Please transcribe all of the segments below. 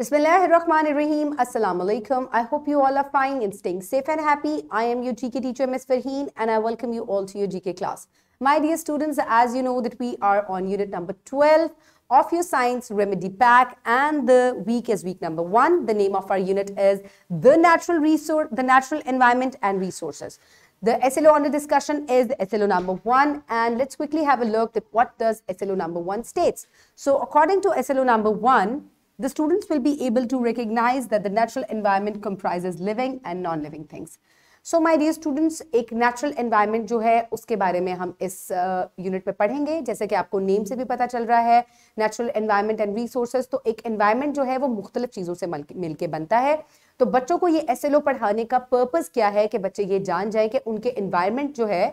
Bismillahirrahmanirrahim. Assalamu alaikum. I hope you all are fine and staying safe and happy. I am your GK teacher, Ms. Farheen, and I welcome you all to your GK class. My dear students, as you know that we are on unit number 12 of your science remedy pack and the week is week number one. The name of our unit is the natural resource, the natural environment and resources. The SLO under discussion is the SLO number one and let's quickly have a look at what does SLO number one states. So according to SLO number one, the students will be able to recognize that the natural environment comprises living and non-living things. So my dear students एक natural environment जो है उसके बारे में हम इस unit uh, में पढ़ेंगे जैसे कि आपको नेम से भी पता चल रहा है नेचुरल एनवायरनमेंट एंड रिसोर्सेज तो एक एनवायरनमेंट जो है वो मुख्तलिफ चीज़ों से मिलकर बनता है तो बच्चों को ये एस एल ओ पढ़ाने का पर्पज़ क्या है कि बच्चे ये जान जाए कि उनके एनवायरनमेंट जो है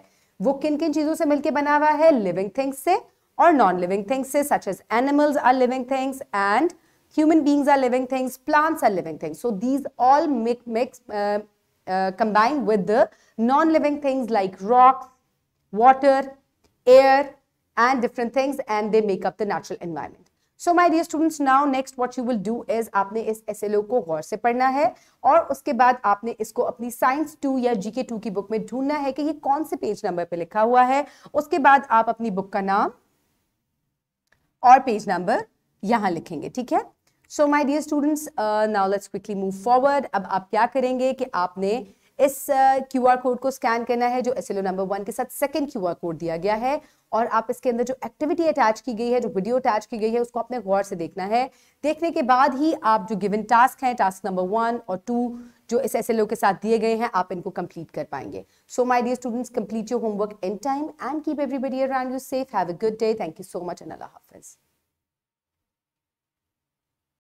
वो किन किन चीज़ों से मिलकर बना हुआ है लिविंग थिंग्स से और नॉन लिविंग थिंग्स से such as animals are living things and human beings are living things plants are living things so these all make mix uh, uh, combine with the non living things like rocks water air and different things and they make up the natural environment so my dear students now next what you will do is आपने इस S L ओ को गौर से पढ़ना है और उसके बाद आपने इसको अपनी साइंस टू या जी के टू की बुक में ढूंढना है कि ये कौन से पेज नंबर पे लिखा हुआ है उसके बाद आप अपनी बुक का नाम और पेज नंबर यहाँ लिखेंगे ठीक है so my dear students now let's quickly move forward अब आप क्या करेंगे कि आपने इस क्यू आर कोड को स्कैन करना है जो S L O number one के साथ सेकेंड क्यू आर कोड दिया गया है और आप इसके अंदर जो एक्टिविटी अटैच की गई है जो वीडियो अटैच की गई है उसको आपने गौर से देखना है देखने के बाद ही आप जो गिवन टास्क हैं टास्क नंबर वन और टू जो इस एस एल ओ के साथ दिए गए हैं आप इनको कंप्लीट कर पाएंगे so my dear students complete your homework in time and keep everybody around you safe have a good day thank you so much and हाफिज़